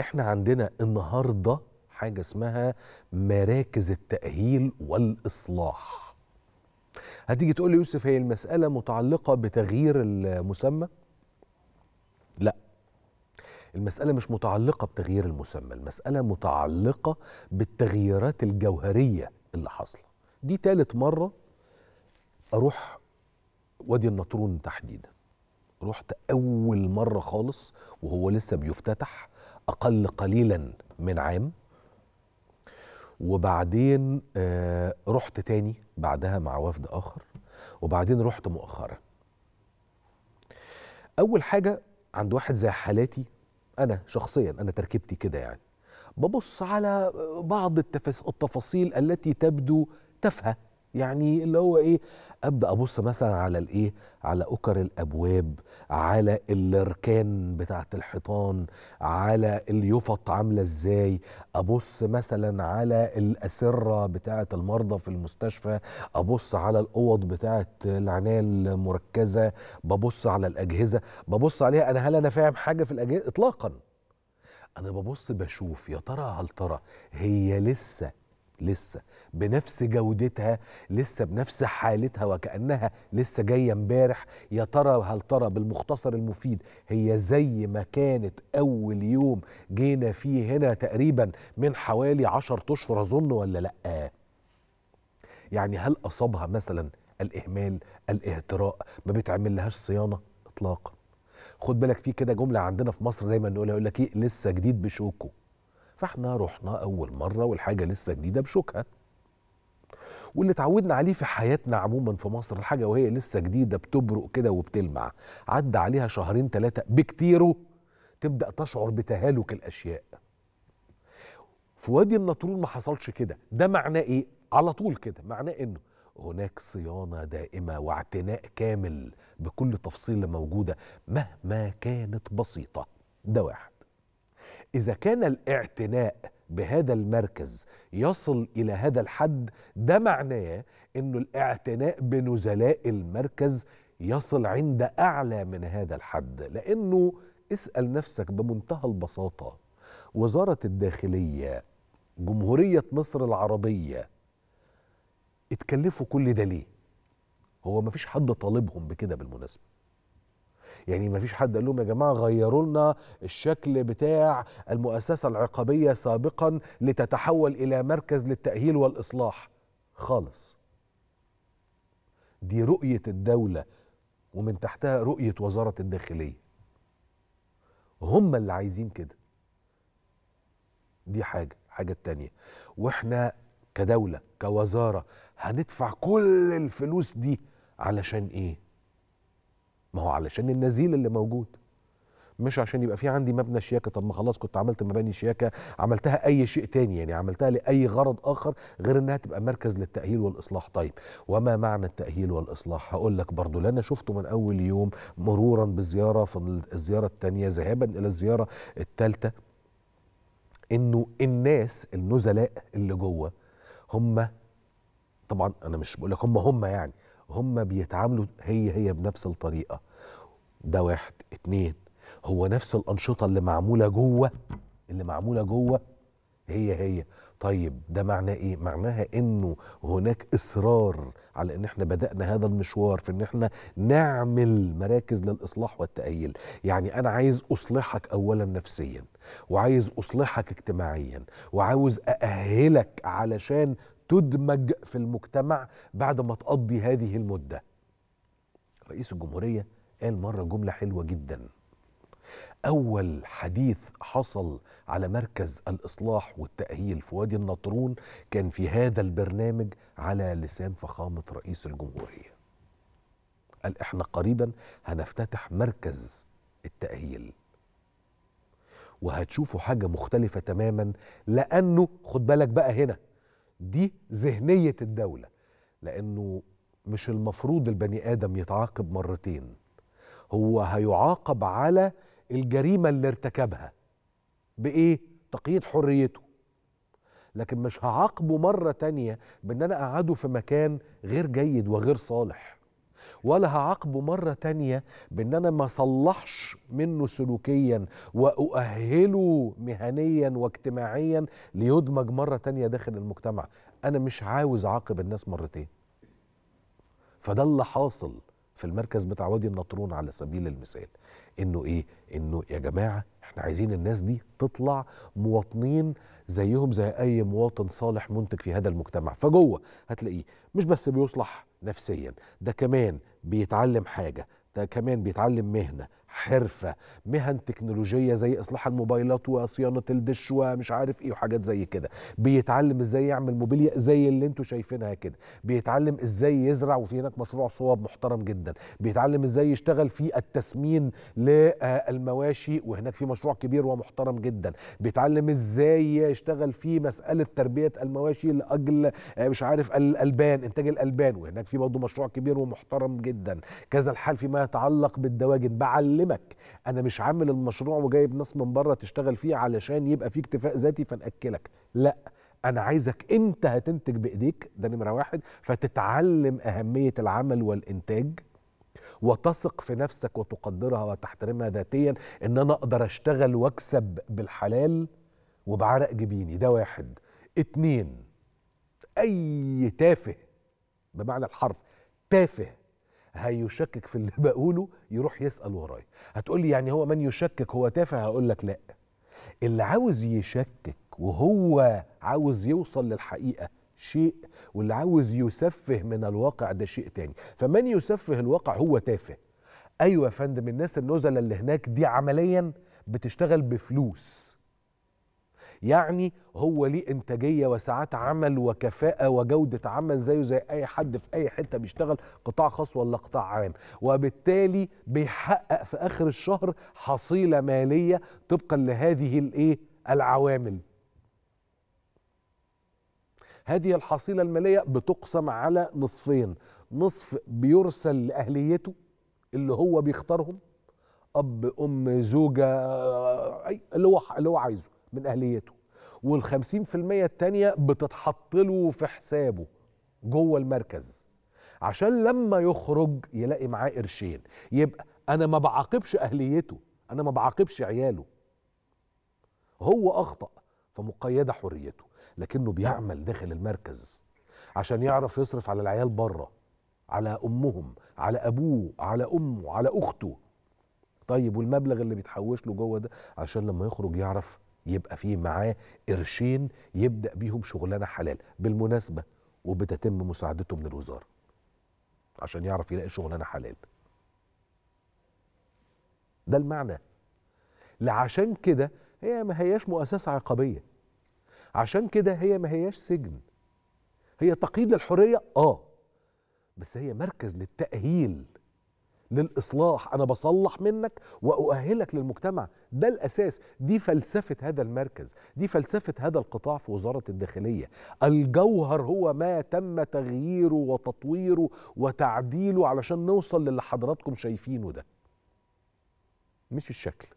احنا عندنا النهارده حاجه اسمها مراكز التاهيل والاصلاح هتيجي تقول لي يوسف هي المساله متعلقه بتغيير المسمى لا المسألة مش متعلقة بتغيير المسمى، المسألة متعلقة بالتغييرات الجوهرية اللي حاصلة. دي تالت مرة أروح وادي النطرون تحديدا. رحت أول مرة خالص وهو لسه بيفتتح اقل قليلا من عام وبعدين آه، رحت تاني بعدها مع وفد اخر وبعدين رحت مؤخرا اول حاجه عند واحد زي حالاتي انا شخصيا انا تركيبتي كده يعني ببص على بعض التفاصيل التي تبدو تافهه يعني اللي هو ايه ابدا ابص مثلا على الايه على اوكر الابواب على الاركان بتاعه الحيطان على اليفط عامله ازاي ابص مثلا على الاسره بتاعه المرضى في المستشفى ابص على الاوض بتاعه العنايه المركزه ببص على الاجهزه ببص عليها انا هل انا فاهم حاجه في الاجهزه اطلاقا انا ببص بشوف يا ترى هل ترى هي لسه لسه بنفس جودتها لسه بنفس حالتها وكأنها لسه جاية امبارح يا ترى هل ترى بالمختصر المفيد هي زي ما كانت أول يوم جينا فيه هنا تقريبا من حوالي عشر أشهر أظن ولا لأ يعني هل أصابها مثلا الإهمال الإهتراء ما بتعمل لهاش صيانة إطلاقا خد بالك في كده جملة عندنا في مصر دايما نقولها يقول لك إيه لسه جديد بشوكه فاحنا رحنا اول مره والحاجه لسه جديده بشوكها واللي اتعودنا عليه في حياتنا عموما في مصر الحاجه وهي لسه جديده بتبرق كده وبتلمع عدى عليها شهرين ثلاثه بكتيره تبدا تشعر بتهالك الاشياء في وادي النطرون ما حصلش كده ده معناه ايه على طول كده معناه انه هناك صيانة دائمة واعتناء كامل بكل تفصيلة موجودة مهما كانت بسيطة ده واحد إذا كان الاعتناء بهذا المركز يصل إلى هذا الحد ده معناه أنه الاعتناء بنزلاء المركز يصل عند أعلى من هذا الحد لأنه اسأل نفسك بمنتهى البساطة وزارة الداخلية جمهورية مصر العربية اتكلفوا كل ده ليه؟ هو مفيش حد طالبهم بكده بالمناسبة يعني ما فيش حد قال لهم يا جماعه غيروا لنا الشكل بتاع المؤسسه العقابيه سابقا لتتحول الى مركز للتاهيل والاصلاح خالص دي رؤيه الدوله ومن تحتها رؤيه وزاره الداخليه هم اللي عايزين كده دي حاجه الحاجه التانيه واحنا كدوله كوزاره هندفع كل الفلوس دي علشان ايه ما هو علشان النزيل اللي موجود مش عشان يبقى في عندي مبنى شياكه طب ما خلاص كنت عملت مباني شياكه عملتها اي شيء تاني يعني عملتها لاي غرض اخر غير انها تبقى مركز للتاهيل والاصلاح طيب وما معنى التاهيل والاصلاح هقول لك برضه لان شفته من اول يوم مرورا بالزياره في الزياره الثانيه ذهابا الى الزياره الثالثه انه الناس النزلاء اللي جوه هم طبعا انا مش بقول لك هم هم يعني هم بيتعاملوا هي هي بنفس الطريقه ده واحد اتنين هو نفس الانشطه اللي معموله جوه اللي معموله جوه هي هي طيب ده معناه ايه معناها انه هناك اصرار على ان احنا بدانا هذا المشوار في ان احنا نعمل مراكز للاصلاح والتاهيل يعني انا عايز اصلحك اولا نفسيا وعايز اصلحك اجتماعيا وعاوز ااهلك علشان تدمج في المجتمع بعد ما تقضي هذه المده رئيس الجمهوريه قال مرة جملة حلوة جدا أول حديث حصل على مركز الإصلاح والتأهيل في وادي النطرون كان في هذا البرنامج على لسان فخامة رئيس الجمهورية قال إحنا قريبا هنفتتح مركز التأهيل وهتشوفوا حاجة مختلفة تماما لأنه خد بالك بقى هنا دي ذهنية الدولة لأنه مش المفروض البني آدم يتعاقب مرتين هو هيعاقب على الجريمة اللي ارتكبها بإيه؟ تقييد حريته لكن مش هعاقبه مرة تانية بإن أنا أقعده في مكان غير جيد وغير صالح ولا هعاقبه مرة تانية بإن أنا ما صلحش منه سلوكيا وأؤهله مهنيا واجتماعيا ليدمج مرة تانية داخل المجتمع أنا مش عاوز أعاقب الناس مرتين فده اللي حاصل في المركز بتاع وادي النطرون على سبيل المثال انه ايه انه يا جماعه احنا عايزين الناس دي تطلع مواطنين زيهم زي اي مواطن صالح منتج في هذا المجتمع فجوه هتلاقيه مش بس بيصلح نفسيا ده كمان بيتعلم حاجه ده كمان بيتعلم مهنه حرفة مهن تكنولوجية زي إصلاح الموبايلات وصيانة الدش ومش عارف إيه وحاجات زي كده بيتعلم إزاي يعمل موبيليا زي اللي أنتوا شايفينها كده بيتعلم إزاي يزرع وفي هناك مشروع صواب محترم جدا بيتعلم إزاي يشتغل في التسمين للمواشي وهناك في مشروع كبير ومحترم جدا بيتعلم إزاي يشتغل في مسألة تربية المواشي لأجل آه، مش عارف الألبان إنتاج الألبان وهناك في برضه مشروع كبير ومحترم جدا كذا الحال فيما يتعلق بالدواجن بعلم اكلمك انا مش عامل المشروع وجايب ناس من بره تشتغل فيه علشان يبقى فيه اكتفاء ذاتي فناكلك لا انا عايزك انت هتنتج بايديك ده نمره واحد فتتعلم اهميه العمل والانتاج وتثق في نفسك وتقدرها وتحترمها ذاتيا ان انا اقدر اشتغل واكسب بالحلال وبعرق جبيني ده واحد اتنين اي تافه بمعنى الحرف تافه هيشكك في اللي بقوله يروح يسال ورايا هتقول لي يعني هو من يشكك هو تافه هقول لك لا اللي عاوز يشكك وهو عاوز يوصل للحقيقه شيء واللي عاوز يسفه من الواقع ده شيء تاني فمن يسفه الواقع هو تافه ايوه يا فندم الناس النزله اللي هناك دي عمليا بتشتغل بفلوس يعني هو ليه انتاجيه وساعات عمل وكفاءه وجوده عمل زيه زي اي حد في اي حته بيشتغل قطاع خاص ولا قطاع عام وبالتالي بيحقق في اخر الشهر حصيله ماليه طبقا لهذه الايه العوامل هذه الحصيله الماليه بتقسم على نصفين نصف بيرسل لاهليته اللي هو بيختارهم اب ام زوجه اي اللي هو اللي هو عايزه من اهليته وال 50% الثانيه بتتحط له في حسابه جوه المركز عشان لما يخرج يلاقي معاه قرشين يبقى انا ما بعاقبش اهليته انا ما بعاقبش عياله هو اخطا فمقيده حريته لكنه بيعمل داخل المركز عشان يعرف يصرف على العيال بره على امهم على ابوه على امه على اخته طيب والمبلغ اللي بيتحوش له جوه ده عشان لما يخرج يعرف يبقى فيه معاه قرشين يبدا بيهم شغلانه حلال بالمناسبه وبتتم مساعدته من الوزاره عشان يعرف يلاقي شغلانه حلال ده المعنى لعشان كده هي ما هياش مؤسسه عقابيه عشان كده هي ما هياش سجن هي تقييد للحريه اه بس هي مركز للتاهيل للاصلاح انا بصلح منك واؤهلك للمجتمع ده الاساس دي فلسفه هذا المركز دي فلسفه هذا القطاع في وزاره الداخليه الجوهر هو ما تم تغييره وتطويره وتعديله علشان نوصل للي حضراتكم شايفينه ده مش الشكل